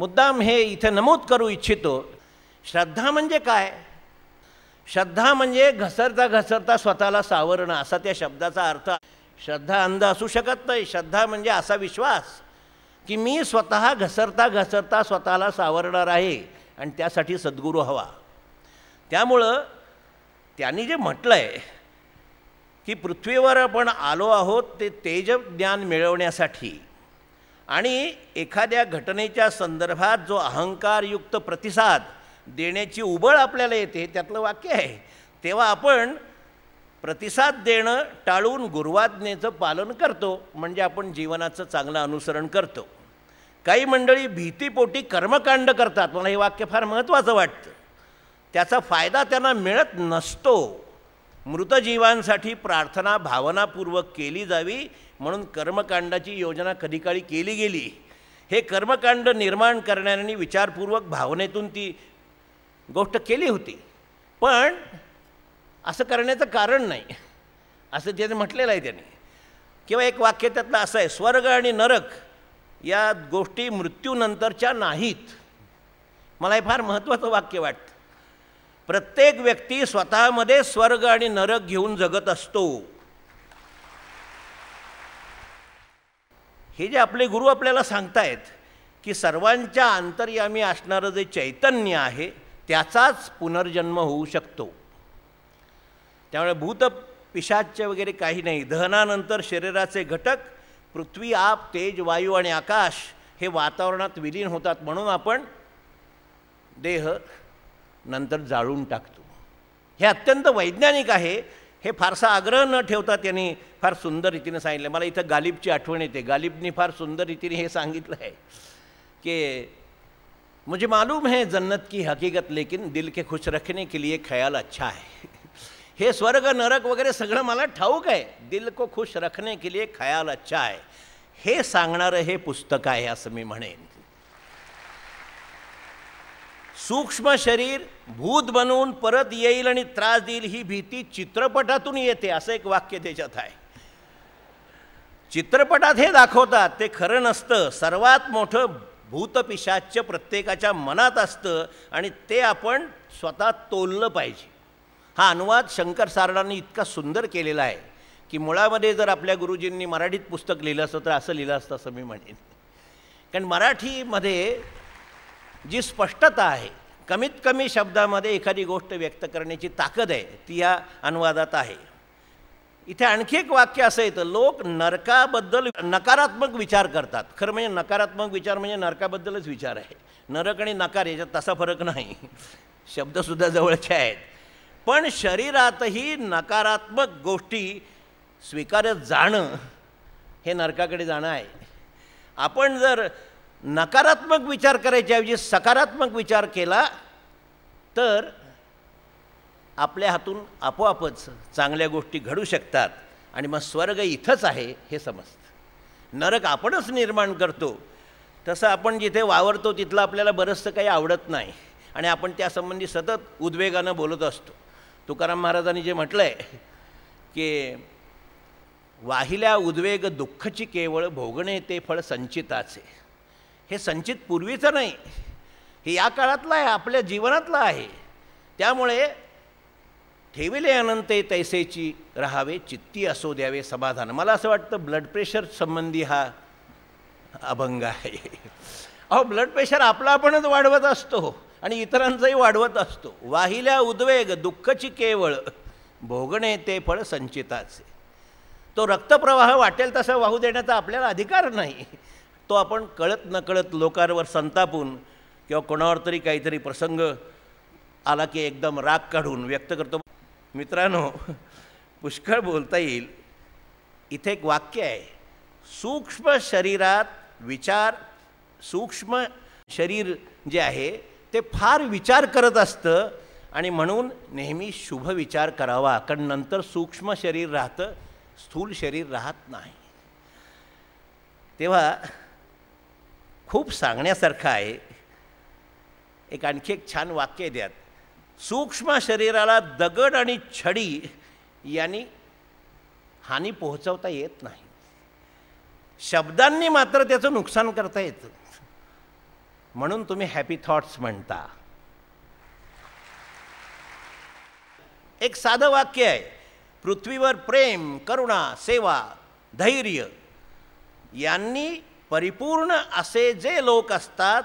मुद्दाम हे इथे नमूद करू इच्छितो श्रद्धा म्हणजे काय श्रद्धा म्हणजे घसरता घसरता स्वतःला सावरणं असा त्या शब्दाचा अर्थ श्रद्धा अंध असू शकत नाही श्रद्धा म्हणजे असा विश्वास की मी स्वतः घसरता घसरता स्वतःला सावरणार आहे आणि त्यासाठी सद्गुरू हवा त्यामुळं त्यांनी जे म्हटलं आहे की पृथ्वीवर आपण आलो आहोत ते तेज ज्ञान मिळवण्यासाठी आणि एखाद्या घटनेच्या संदर्भात जो अहंकारयुक्त प्रतिसाद देण्याची उबळ आपल्याला येते त्यातलं वाक्य आहे तेव्हा आपण प्रतिसाद देणं टाळून गुरुवाज्ञेचं पालन करतो म्हणजे आपण जीवनाचं चांगलं अनुसरण करतो काही मंडळी भीतीपोटी कर्मकांड करतात मला हे वाक्य फार महत्त्वाचं वाटतं त्याचा फायदा त्यांना मिळत नसतो मृतजीवांसाठी प्रार्थना भावनापूर्वक केली जावी म्हणून कर्मकांडाची योजना कधीकाळी केली गेली हे कर्मकांड निर्माण करण्याने विचारपूर्वक भावनेतून ती गोष्ट केली होती पण असं करण्याचं कारण नाही असं त्याने म्हटलेलं आहे त्याने किंवा एक वाक्य त्यातलं असं आहे स्वर्ग आणि नरक या गोष्टी मृत्यूनंतरच्या नाहीत मला हे फार महत्त्वाचं वाक्य वाटतं प्रत्येक व्यक्ती स्वतःमध्ये स्वर्ग आणि नरक घेऊन जगत असतो हे जे आपले गुरु आपल्याला सांगतायत की सर्वांच्या अंतर्यामी असणारं जे चैतन्य आहे त्याचाच पुनर्जन्म होऊ शकतो त्यामुळे भूत पिशाच्य वगैरे काही नाही दहनानंतर शरीराचे घटक पृथ्वी आप तेज वायू आणि आकाश हे वातावरणात विलीन होतात म्हणून आपण देह नंतर जाळून टाकतो हे अत्यंत वैज्ञानिक आहे हे फारसा आग्रह न ठेवता त्यांनी फार सुंदर रीतीने सांगितलं मला इथं गालिबची आठवण येते गालिबनी फार सुंदर रीतीने हे सांगितलं आहे की मुझे मालूम है जन्नत की हकीकत लेकिन दिल के खुश रखने के लिए ख्याल अच्छा है हे स्वर्ग नरक वगैरे सगळं मला ठाऊक आहे दिल को खुश रखने के लिए ख्याल अच्छा आहे हे सांगणारं हे पुस्तक आहे असं मी म्हणेन सूक्ष्म शरीर भूत बनवून परत येईल आणि त्रास देईल ही भीती चित्रपटातून येते असं एक वाक्य त्याच्यात आहे चित्रपटात हे दाखवतात ते खरं नसतं सर्वात मोठं भूतपिशाच्य प्रत्येकाच्या मनात असतं आणि ते आपण स्वतः तोललं पाहिजे हा अनुवाद शंकर सारडांनी इतका सुंदर केलेला आहे की मुळामध्ये जर आपल्या गुरुजींनी मराठीत पुस्तक लिहिलं असतं तर असं लिहिलं असतं असं मी म्हणेन कारण मराठीमध्ये जी स्पष्टता आहे कमीत कमी शब्दामध्ये एखादी गोष्ट व्यक्त करण्याची ताकद आहे ती या अनुवादात आहे इथे आणखी एक वाक्य असं येतं लोक नरकाबद्दल नकारात्मक विचार करतात खरं म्हणजे नकारात्मक विचार म्हणजे नरकाबद्दलच विचार आहे नरक आणि नकार याच्यात तसा फरक नाही शब्दसुद्धा जवळचे आहेत पण शरीरातही नकारात्मक गोष्टी स्वीकारत जाणं हे नरकाकडे जाणं आहे आपण जर नकारात्मक विचार करायच्याऐवजी सकारात्मक विचार केला तर आपल्या हातून आपोआपच चांगल्या गोष्टी घडू शकतात आणि मग स्वर्ग इथंच आहे हे समजतं नरक आपणच निर्माण करतो तसं आपण जिथे वावरतो तिथलं आपल्याला बरंचसं काही आवडत नाही आणि आपण त्यासंबंधी सतत उद्वेगानं बोलत असतो तुकाराम महाराजांनी जे म्हटलं आहे की वाहिल्या उद्वेग दुःखची केवळ भोगणे ते फळ संचिताचे हे संचित पूर्वीचं नाही हे या काळातलं आहे आपल्या जीवनातलं आहे त्यामुळे ठेविले अनंत तैसेची राहावे चित्ती असो द्यावे समाधान मला असं वाटतं ब्लड प्रेशर संबंधी हा अभंग आहे अहो ब्लड प्रेशर आपला आपणच वाढवत असतो आणि इतरांचाही वाढवत असतो वाहिल्या उद्वेग दुःखची केवळ भोगणे ते फळ संचिताचे तो रक्तप्रवाह वाटेल तसा वाहू देण्याचा आपल्याला अधिकार नाही तो आपण कळत नकळत लोकांवर संतापून किंवा कोणावर तरी काहीतरी प्रसंग आला की एकदम राग काढून व्यक्त करतो मित्रांनो पुष्कळ बोलता येईल इथे एक वाक्य आहे सूक्ष्म शरीरात विचार सूक्ष्म शरीर जे आहे ते फार विचार करत असतं आणि म्हणून नेहमी शुभ विचार करावा कारण नंतर सूक्ष्म शरीर राहतं स्थूल शरीर राहत नाही तेव्हा खूप सांगण्यासारखं आहे एक आणखी एक छान वाक्य द्यात सूक्ष्म शरीराला दगड आणि छडी यांनी हानी पोहोचवता येत नाही शब्दांनी मात्र त्याचं नुकसान करता येतं म्हणून तुम्ही हॅपी थॉट्स म्हणता एक साधं वाक्य आहे पृथ्वीवर प्रेम करुणा सेवा धैर्य यांनी परिपूर्ण असे जे लोक असतात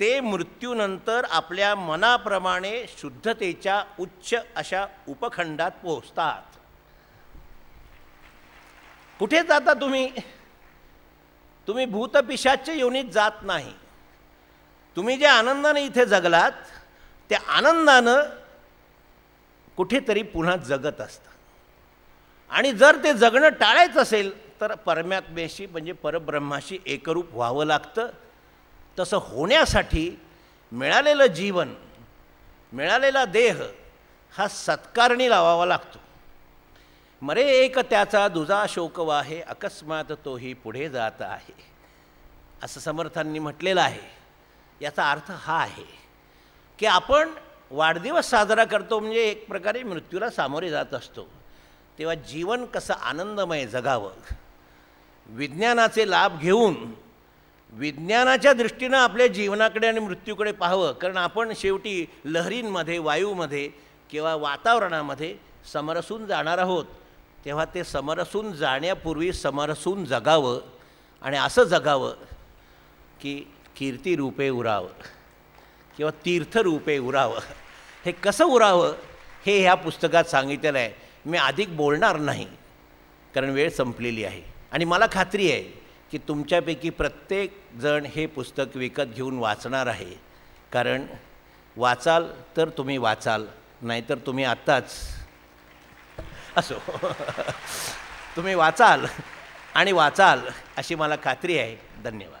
ते मृत्यूनंतर आपल्या मनाप्रमाणे शुद्धतेच्या उच्च अशा उपखंडात पोहोचतात कुठे जाता तुम्ही तुम्ही भूतपिशाच्या योनीत जात नाही तुम्ही जे आनंदाने इथे जगलात त्या आनंदानं कुठेतरी पुन्हा जगत असतं आणि जर ते जगणं टाळायचं असेल तर परमात्म्याशी म्हणजे परब्रह्माशी एकरूप व्हावं लागतं तसं होण्यासाठी मिळालेलं जीवन मिळालेला देह हा सत्कारणी लावावा लागतो मरे एक त्याचा दुजा आहे अकस्मात तोही पुढे जात आहे असं समर्थांनी म्हटलेलं आहे याचा अर्थ हा आहे की आपण वाढदिवस साजरा करतो म्हणजे एक प्रकारे मृत्यूला सामोरे जात असतो तेव्हा जीवन कसं आनंदमय जगावं विज्ञानाचे लाभ घेऊन विज्ञानाच्या दृष्टीनं आपल्या जीवनाकडे आणि मृत्यूकडे पाहावं कारण आपण शेवटी लहरींमध्ये वायूमध्ये किंवा वातावरणामध्ये समरसून जाणार आहोत तेव्हा ते समरसून जाण्यापूर्वी समरसून जगावं आणि असं जगावं की कीर्ती रूपे उरावं किंवा तीर्थरूपे उरावं हे कसं उरावं हे ह्या पुस्तकात सांगितलेलं आहे मी अधिक बोलणार नाही कारण वेळ संपलेली आहे आणि मला खात्री आहे की तुमच्यापैकी प्रत्येकजण हे पुस्तक विकत घेऊन वाचणार आहे कारण वाचाल तर तुम्ही वाचाल नाहीतर तुम्ही आत्ताच असो तुम्ही वाचाल आणि वाचाल अशी मला खात्री आहे धन्यवाद